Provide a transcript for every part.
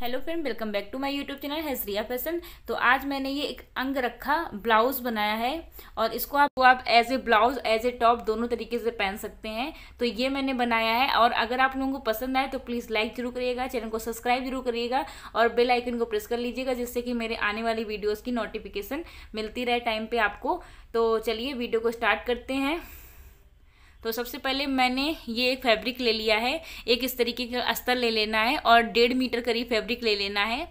hello friend welcome back to my YouTube channel Hajariya fashion तो आज मैंने ये एक अंग रखा ब्लाउज बनाया है और इसको आप आप as a blouse as a top दोनों तरीके से पहन सकते हैं तो ये मैंने बनाया है और अगर आप लोगों को पसंद आए तो प्लीज़ लाइक जरूर करिएगा चैनल को सब्सक्राइब जरूर करिएगा और बेल आइकन को प्रेस कर लीजिएगा जिससे कि मेरे आने वाली वीडियोज़ की नोटिफिकेशन मिलती रहे टाइम पर आपको तो चलिए वीडियो को स्टार्ट करते हैं तो सबसे पहले मैंने ये एक फैब्रिक ले लिया है एक इस तरीके का अस्तर ले लेना है और डेढ़ मीटर करीब फैब्रिक ले लेना है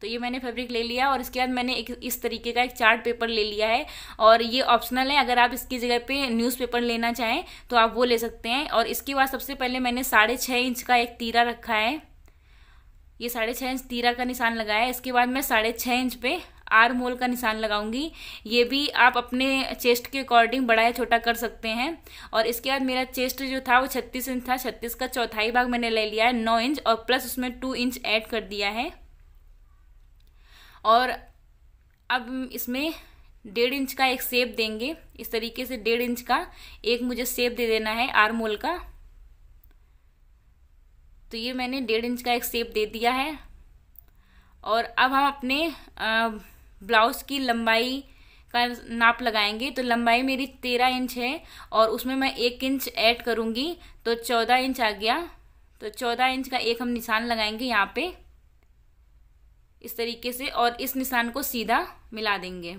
तो ये मैंने फैब्रिक ले लिया और इसके बाद मैंने एक इस तरीके का एक चार्ट पेपर ले लिया है और ये ऑप्शनल है अगर आप इसकी जगह पे न्यूज़पेपर लेना चाहें तो आप वो ले सकते हैं और इसके बाद सबसे पहले मैंने साढ़े छः इंच का एक तीरा रखा है ये साढ़े छः इंच तीरा का निशान लगाया है इसके बाद मैं साढ़े छः इंच पे आर मोल का निशान लगाऊंगी ये भी आप अपने चेस्ट के अकॉर्डिंग बड़ा या छोटा कर सकते हैं और इसके बाद मेरा चेस्ट जो था वो छत्तीस इंच था छत्तीस का चौथाई भाग मैंने ले लिया है नौ इंच और प्लस उसमें टू इंच ऐड कर दिया है और अब इसमें डेढ़ इंच का एक सेप देंगे इस तरीके से डेढ़ इंच का एक मुझे सेप दे देना है आर मोल का तो ये मैंने डेढ़ इंच का एक सेप दे दिया है और अब हम अपने आ, ब्लाउज़ की लंबाई का नाप लगाएंगे तो लंबाई मेरी तेरह इंच है और उसमें मैं एक इंच ऐड करूँगी तो चौदह इंच आ गया तो चौदह इंच का एक हम निशान लगाएंगे यहाँ पे इस तरीके से और इस निशान को सीधा मिला देंगे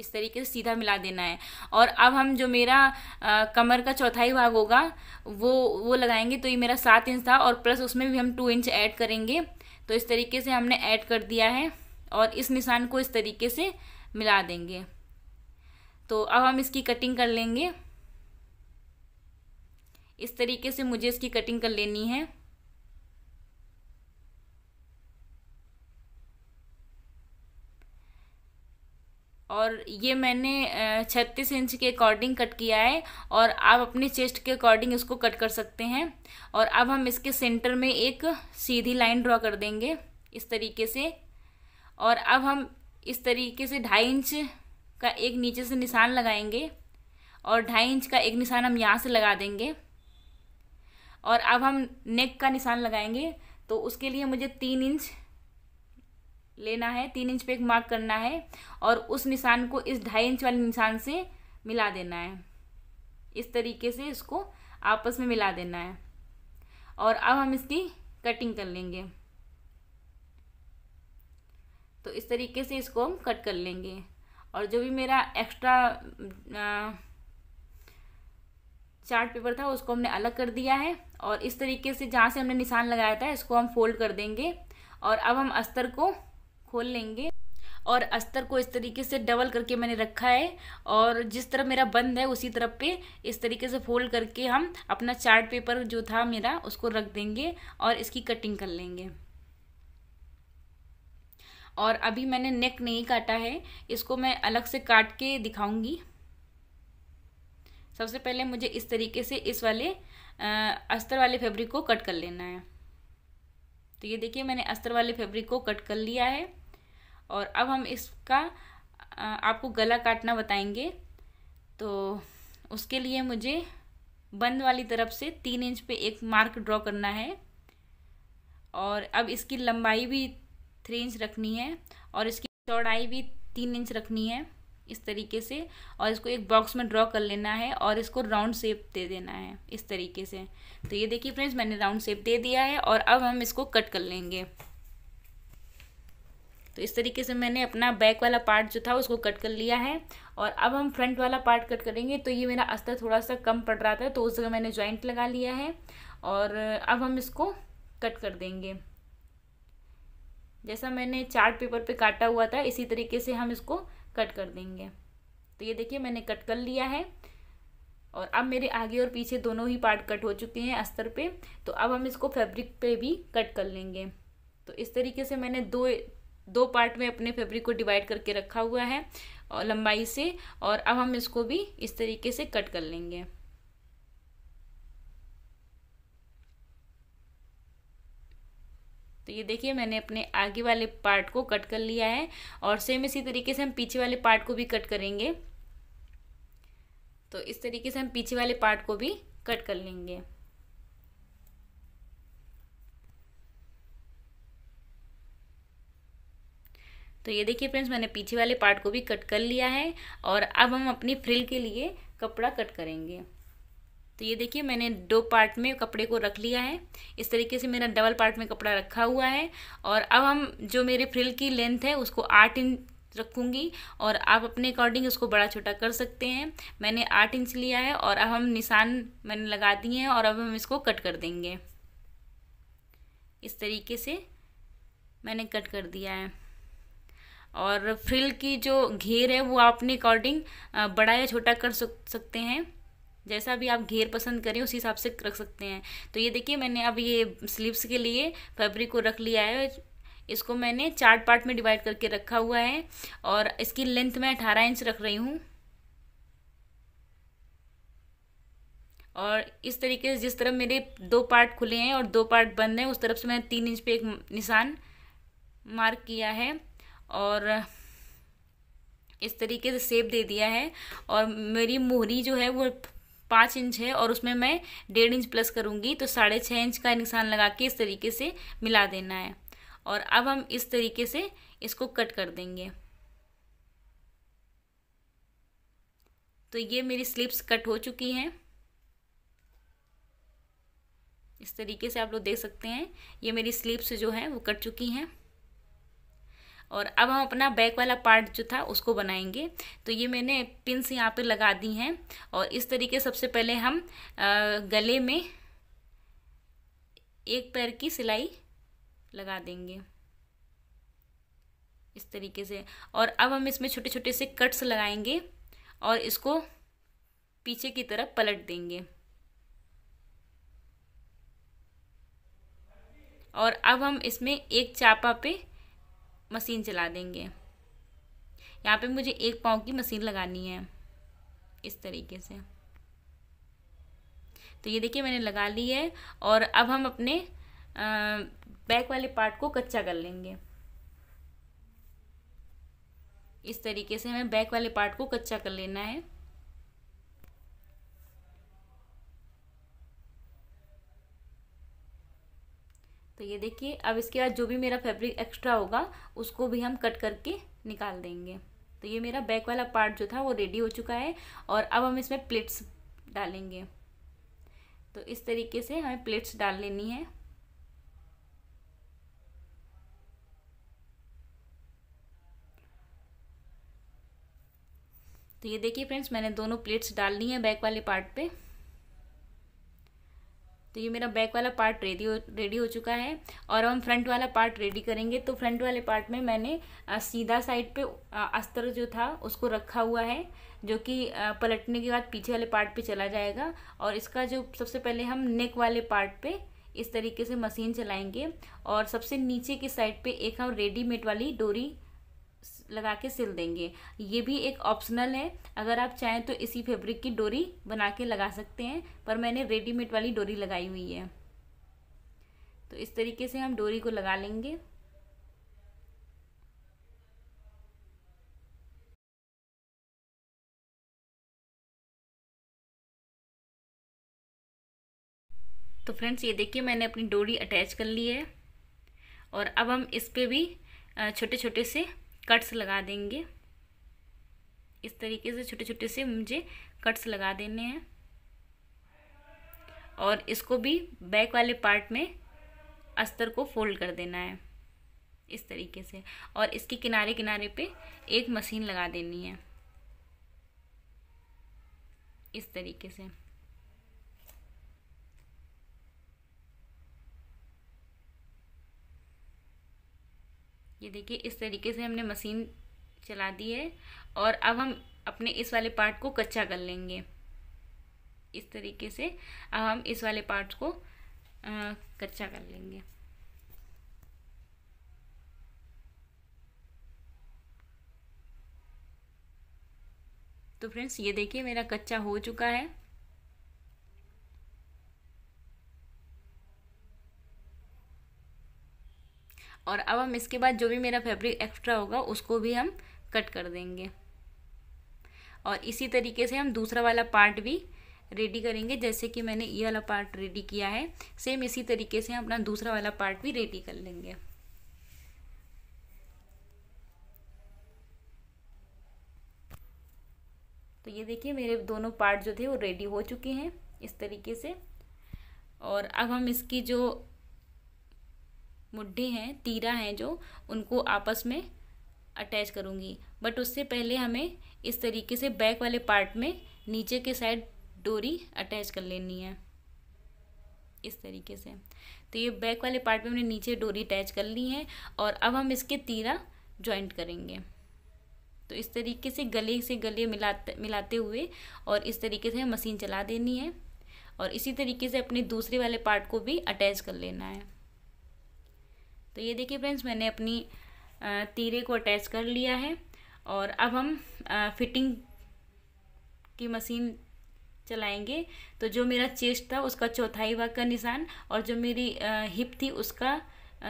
इस तरीके से सीधा मिला देना है और अब हम जो मेरा आ, कमर का चौथाई भाग होगा वो वो लगाएंगे तो ये मेरा सात इंच था और प्लस उसमें भी हम टू इंच ऐड करेंगे तो इस तरीके से हमने ऐड कर दिया है और इस निशान को इस तरीके से मिला देंगे तो अब हम इसकी कटिंग कर लेंगे इस तरीके से मुझे इसकी कटिंग कर लेनी है और ये मैंने छत्तीस इंच के अकॉर्डिंग कट किया है और आप अपने चेस्ट के अकॉर्डिंग इसको कट कर सकते हैं और अब हम इसके सेंटर में एक सीधी लाइन ड्रॉ कर देंगे इस तरीके से और अब हम इस तरीके से ढाई इंच का एक नीचे से निशान लगाएंगे और ढाई इंच का एक निशान हम यहाँ से लगा देंगे और अब हम नेक का निशान लगाएंगे तो उसके लिए मुझे तीन इंच लेना है तीन इंच पे एक मार्क करना है और उस निशान को इस ढाई इंच वाले निशान से मिला देना है इस तरीके से इसको आपस में मिला देना है और अब हम इसकी कटिंग कर लेंगे तो इस तरीके से इसको हम कट कर लेंगे और जो भी मेरा एक्स्ट्रा चार्ट पेपर था उसको हमने अलग कर दिया है और इस तरीके से जहाँ से हमने निशान लगाया था इसको हम फोल्ड कर देंगे और अब हम अस्तर को खोल लेंगे और अस्तर को इस तरीके से डबल करके मैंने रखा है और जिस तरफ मेरा बंद है उसी तरफ पे इस तरीके से फोल्ड करके हम अपना चार्ट पेपर जो था मेरा उसको रख देंगे और इसकी कटिंग कर लेंगे और अभी मैंने नेक नहीं काटा है इसको मैं अलग से काट के दिखाऊंगी सबसे पहले मुझे इस तरीके से इस वाले अस्तर वाले फैब्रिक को कट कर लेना है तो ये देखिए मैंने अस्तर वाले फैब्रिक को कट कर लिया है और अब हम इसका आपको गला काटना बताएंगे तो उसके लिए मुझे बंद वाली तरफ से तीन इंच पे एक मार्क ड्रॉ करना है और अब इसकी लंबाई भी थ्री इंच रखनी है और इसकी चौड़ाई भी तीन इंच रखनी है इस तरीके से और इसको एक बॉक्स में ड्रॉ कर लेना है और इसको राउंड शेप दे देना है इस तरीके से तो ये देखिए फ्रेंड्स मैंने राउंड शेप दे दिया है और अब हम इसको कट कर लेंगे तो इस तरीके से मैंने अपना बैक वाला पार्ट जो था उसको कट कर लिया है और अब हम फ्रंट वाला पार्ट कट करेंगे तो ये मेरा अस्तर थोड़ा सा कम पड़ रहा था तो उस जगह मैंने जॉइंट लगा लिया है और अब हम इसको कट कर देंगे जैसा मैंने चार्ट पेपर पे काटा हुआ था इसी तरीके से हम इसको कट कर देंगे तो ये देखिए मैंने कट कर लिया है और अब मेरे आगे और पीछे दोनों ही पार्ट कट हो चुके हैं अस्तर पे तो अब हम इसको फैब्रिक पे भी कट कर लेंगे तो इस तरीके से मैंने दो दो पार्ट में अपने फैब्रिक को डिवाइड करके रखा हुआ है और लंबाई से और अब हम इसको भी इस तरीके से कट कर लेंगे तो ये देखिए मैंने अपने आगे वाले पार्ट को कट कर लिया है और सेम इसी तरीके से हम पीछे वाले पार्ट को भी कट करेंगे तो इस तरीके से हम पीछे वाले पार्ट को भी कट कर लेंगे तो ये देखिए फ्रेंड्स मैंने पीछे वाले पार्ट को भी कट कर लिया है और अब हम अपनी फ्रिल के लिए कपड़ा कट करेंगे तो ये देखिए मैंने दो पार्ट में कपड़े को रख लिया है इस तरीके से मेरा डबल पार्ट में कपड़ा रखा हुआ है और अब हम जो मेरे फ्रिल की लेंथ है उसको आठ इंच रखूँगी और आप अपने अकॉर्डिंग उसको बड़ा छोटा कर सकते हैं मैंने आठ इंच लिया है और अब हम निशान मैंने लगा दिए हैं और अब हम इसको कट कर देंगे इस तरीके से मैंने कट कर दिया है और फ्रिल की जो घेर है वो आपने अकॉर्डिंग बड़ा या छोटा कर सकते हैं जैसा भी आप घेर पसंद करें उसी हिसाब से रख सकते हैं तो ये देखिए मैंने अब ये स्लीव्स के लिए फैब्रिक को रख लिया है इसको मैंने चार पार्ट में डिवाइड करके रखा हुआ है और इसकी लेंथ मैं अठारह इंच रख रही हूँ और इस तरीके से जिस तरफ मेरे दो पार्ट खुले हैं और दो पार्ट बंद हैं उस तरफ से मैंने तीन इंच पे एक निशान मार्क किया है और इस तरीके से सेब दे दिया है और मेरी मोहरी जो है वो पाँच इंच है और उसमें मैं डेढ़ इंच प्लस करूँगी तो साढ़े छः इंच का निशान लगा के इस तरीके से मिला देना है और अब हम इस तरीके से इसको कट कर देंगे तो ये मेरी स्लिप्स कट हो चुकी हैं इस तरीके से आप लोग देख सकते हैं ये मेरी स्लीव्स जो हैं वो कट चुकी हैं और अब हम अपना बैक वाला पार्ट जो था उसको बनाएंगे तो ये मैंने पिंस यहाँ पे लगा दी हैं और इस तरीके सबसे पहले हम गले में एक पैर की सिलाई लगा देंगे इस तरीके से और अब हम इसमें छोटे छोटे से कट्स लगाएंगे और इसको पीछे की तरफ पलट देंगे और अब हम इसमें एक चापा पे मशीन चला देंगे यहाँ पे मुझे एक पाँव की मशीन लगानी है इस तरीके से तो ये देखिए मैंने लगा ली है और अब हम अपने बैक वाले पार्ट को कच्चा कर लेंगे इस तरीके से हमें बैक वाले पार्ट को कच्चा कर लेना है तो ये देखिए अब इसके बाद जो भी मेरा फैब्रिक एक्स्ट्रा होगा उसको भी हम कट करके निकाल देंगे तो ये मेरा बैक वाला पार्ट जो था वो रेडी हो चुका है और अब हम इसमें प्लेट्स डालेंगे तो इस तरीके से हमें प्लेट्स डाल लेनी है तो ये देखिए फ्रेंड्स मैंने दोनों प्लेट्स डालनी है बैक वाले पार्ट पे तो ये मेरा बैक वाला पार्ट रेडी हो रेडी हो चुका है और हम फ्रंट वाला पार्ट रेडी करेंगे तो फ्रंट वाले पार्ट में मैंने सीधा साइड पे अस्तर जो था उसको रखा हुआ है जो कि पलटने के बाद पीछे वाले पार्ट पे चला जाएगा और इसका जो सबसे पहले हम नेक वाले पार्ट पे इस तरीके से मशीन चलाएंगे और सबसे नीचे की साइड पर एक हम रेडीमेड वाली डोरी लगा के सिल देंगे ये भी एक ऑप्शनल है अगर आप चाहें तो इसी फैब्रिक की डोरी बना के लगा सकते हैं पर मैंने रेडीमेड वाली डोरी लगाई हुई है तो इस तरीके से हम डोरी को लगा लेंगे तो फ्रेंड्स ये देखिए मैंने अपनी डोरी अटैच कर ली है और अब हम इस पर भी छोटे छोटे से कट्स लगा देंगे इस तरीके से छोटे छोटे से मुझे कट्स लगा देने हैं और इसको भी बैक वाले पार्ट में अस्तर को फोल्ड कर देना है इस तरीके से और इसके किनारे किनारे पे एक मशीन लगा देनी है इस तरीके से ये देखिए इस तरीके से हमने मशीन चला दी है और अब हम अपने इस वाले पार्ट को कच्चा कर लेंगे इस तरीके से अब हम इस वाले पार्ट को आ, कच्चा कर लेंगे तो फ्रेंड्स ये देखिए मेरा कच्चा हो चुका है और अब हम इसके बाद जो भी मेरा फैब्रिक एक्स्ट्रा होगा उसको भी हम कट कर देंगे और इसी तरीके से हम दूसरा वाला पार्ट भी रेडी करेंगे जैसे कि मैंने ये वाला पार्ट रेडी किया है सेम इसी तरीके से हम अपना दूसरा वाला पार्ट भी रेडी कर लेंगे तो ये देखिए मेरे दोनों पार्ट जो थे वो रेडी हो चुके हैं इस तरीके से और अब हम इसकी जो मुड्ढे हैं तीरा हैं जो उनको आपस में अटैच करूँगी बट उससे पहले हमें इस तरीके से बैक वाले पार्ट में नीचे के साइड डोरी अटैच कर लेनी है इस तरीके से तो ये बैक वाले पार्ट में हमने नीचे डोरी अटैच कर ली है और अब हम इसके तीरा जॉइंट करेंगे तो इस तरीके से गले से गले मिलाते मिलाते हुए और इस तरीके से मशीन चला देनी है और इसी तरीके से अपने दूसरे वाले पार्ट को भी अटैच कर लेना है तो ये देखिए फ्रेंड्स मैंने अपनी तीरे को अटैच कर लिया है और अब हम फिटिंग की मशीन चलाएंगे तो जो मेरा चेस्ट था उसका चौथाई भाग का निशान और जो मेरी हिप थी उसका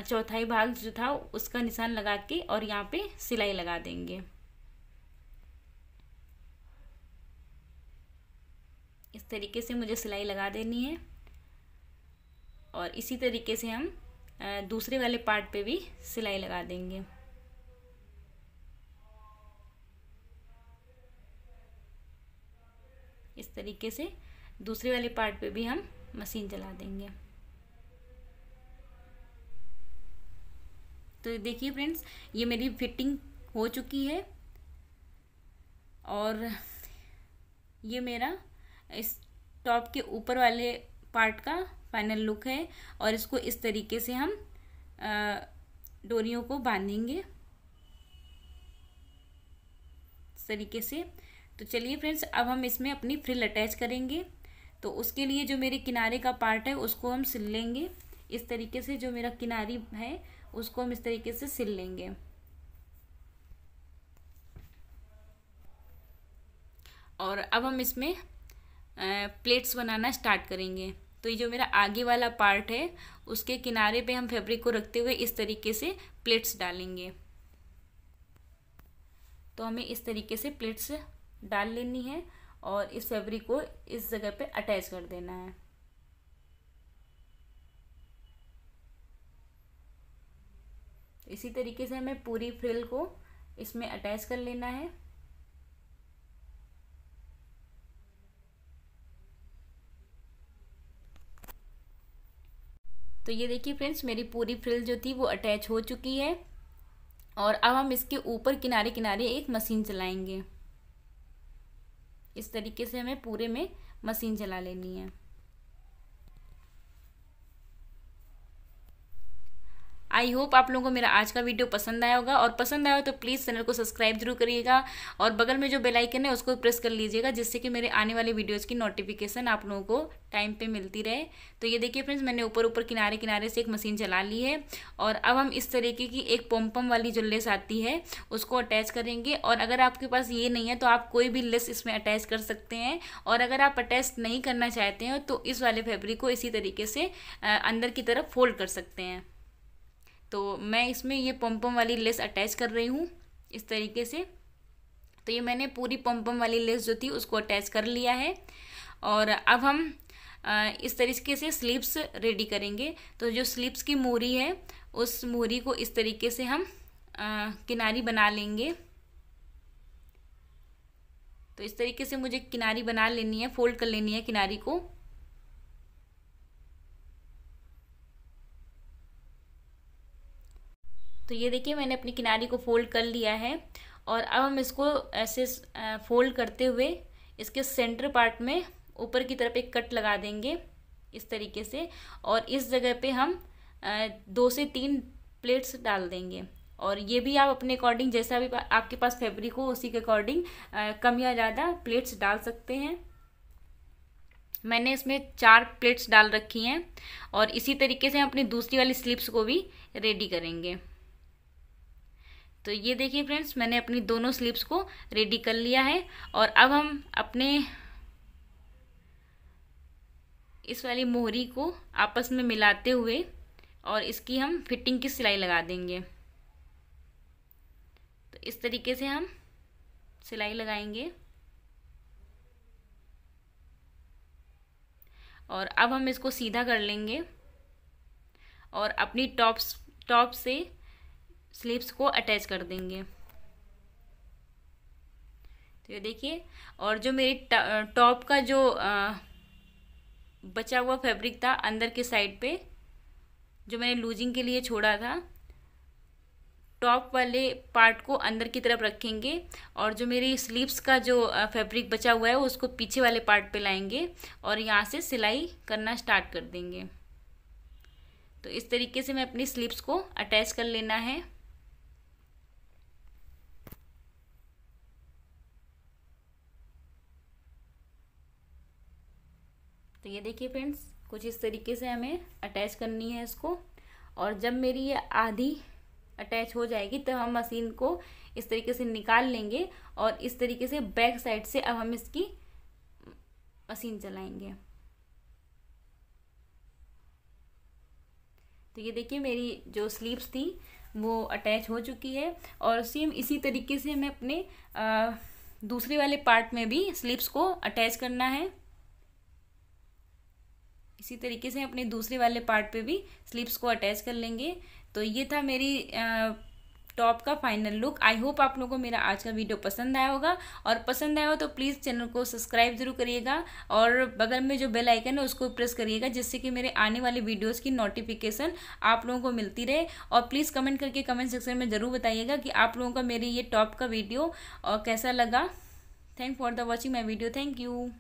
चौथाई भाग जो था उसका निशान लगा के और यहाँ पे सिलाई लगा देंगे इस तरीके से मुझे सिलाई लगा देनी है और इसी तरीके से हम दूसरे वाले पार्ट पे भी सिलाई लगा देंगे इस तरीके से दूसरे वाले पार्ट पे भी हम मशीन चला देंगे तो देखिए फ्रेंड्स ये मेरी फिटिंग हो चुकी है और ये मेरा इस टॉप के ऊपर वाले पार्ट का फाइनल लुक है और इसको इस तरीके से हम डोरियों को बांधेंगे इस तरीके से तो चलिए फ्रेंड्स अब हम इसमें अपनी फ्रिल अटैच करेंगे तो उसके लिए जो मेरे किनारे का पार्ट है उसको हम सिल लेंगे इस तरीके से जो मेरा किनारी है उसको हम इस तरीके से सिल लेंगे और अब हम इसमें प्लेट्स बनाना स्टार्ट करेंगे तो ये जो मेरा आगे वाला पार्ट है उसके किनारे पे हम फैब्रिक को रखते हुए इस तरीके से प्लेट्स डालेंगे तो हमें इस तरीके से प्लेट्स डाल लेनी है और इस फैब्रिक को इस जगह पे अटैच कर देना है इसी तरीके से हमें पूरी फ्रिल को इसमें अटैच कर लेना है तो ये देखिए फ्रेंड्स मेरी पूरी फ्रिल जो थी वो अटैच हो चुकी है और अब हम इसके ऊपर किनारे किनारे एक मशीन चलाएंगे इस तरीके से हमें पूरे में मशीन चला लेनी है आई होप आप लोगों को मेरा आज का वीडियो पसंद आया होगा और पसंद आया हो तो प्लीज़ चैनल को सब्सक्राइब जरूर करिएगा और बगल में जो बेलाइकन है उसको प्रेस कर लीजिएगा जिससे कि मेरे आने वाले वीडियोज़ की नोटिफिकेशन आप लोगों को टाइम पे मिलती रहे तो ये देखिए फ्रेंड्स मैंने ऊपर ऊपर किनारे किनारे से एक मशीन चला ली है और अब हम इस तरीके की एक पोमपम वाली जो लेस आती है उसको अटैच करेंगे और अगर आपके पास ये नहीं है तो आप कोई भी लेस इसमें अटैच कर सकते हैं और अगर आप अटैच नहीं करना चाहते हैं तो इस वाले फैब्रिक को इसी तरीके से अंदर की तरफ फोल्ड कर सकते हैं तो मैं इसमें ये पम्पम वाली लेस अटैच कर रही हूँ इस तरीके से तो ये मैंने पूरी पम्पम वाली लेस जो थी उसको अटैच कर लिया है और अब हम इस तरीके से स्लीप्स रेडी करेंगे तो जो स्लीप्स की मोरी है उस मोरी को इस तरीके से हम किनारी बना लेंगे तो इस तरीके से मुझे किनारी बना लेनी है फोल्ड कर लेनी है किनारी को तो ये देखिए मैंने अपनी किनारी को फोल्ड कर लिया है और अब हम इसको ऐसे फोल्ड करते हुए इसके सेंटर पार्ट में ऊपर की तरफ एक कट लगा देंगे इस तरीके से और इस जगह पे हम दो से तीन प्लेट्स डाल देंगे और ये भी आप अपने अकॉर्डिंग जैसा भी आपके पास फैब्रिक हो उसी के अकॉर्डिंग कम या ज़्यादा प्लेट्स डाल सकते हैं मैंने इसमें चार प्लेट्स डाल रखी हैं और इसी तरीके से हम अपनी दूसरी वाली स्लिप्स को भी रेडी करेंगे तो ये देखिए फ्रेंड्स मैंने अपनी दोनों स्लीप्स को रेडी कर लिया है और अब हम अपने इस वाली मोहरी को आपस में मिलाते हुए और इसकी हम फिटिंग की सिलाई लगा देंगे तो इस तरीके से हम सिलाई लगाएंगे और अब हम इसको सीधा कर लेंगे और अपनी टॉप्स टॉप से स्लीव्स को अटैच कर देंगे तो ये देखिए और जो मेरी टॉप का जो बचा हुआ फैब्रिक था अंदर के साइड पे जो मैंने लूजिंग के लिए छोड़ा था टॉप वाले पार्ट को अंदर की तरफ रखेंगे और जो मेरी स्लीव्स का जो फैब्रिक बचा हुआ है उसको पीछे वाले पार्ट पे लाएंगे और यहाँ से सिलाई करना स्टार्ट कर देंगे तो इस तरीके से मैं अपनी स्लीव्स को अटैच कर लेना है तो ये देखिए फ्रेंड्स कुछ इस तरीके से हमें अटैच करनी है इसको और जब मेरी ये आधी अटैच हो जाएगी तब तो हम मशीन को इस तरीके से निकाल लेंगे और इस तरीके से बैक साइड से अब हम इसकी मशीन चलाएंगे तो ये देखिए मेरी जो स्लीव्स थी वो अटैच हो चुकी है और सेम इसी तरीके से हमें अपने आ, दूसरे वाले पार्ट में भी स्लीप्स को अटैच करना है इसी तरीके से अपने दूसरे वाले पार्ट पे भी स्लीप्स को अटैच कर लेंगे तो ये था मेरी टॉप का फाइनल लुक आई होप आप लोगों को मेरा आज का वीडियो पसंद आया होगा और पसंद आया हो तो प्लीज़ चैनल को सब्सक्राइब जरूर करिएगा और बगल में जो बेल आइकन है उसको प्रेस करिएगा जिससे कि मेरे आने वाले वीडियोस की नोटिफिकेशन आप लोगों को मिलती रहे और प्लीज़ कमेंट करके कमेंट सेक्शन में ज़रूर बताइएगा कि आप लोगों का मेरे ये टॉप का वीडियो और कैसा लगा thank for the watching my video thank you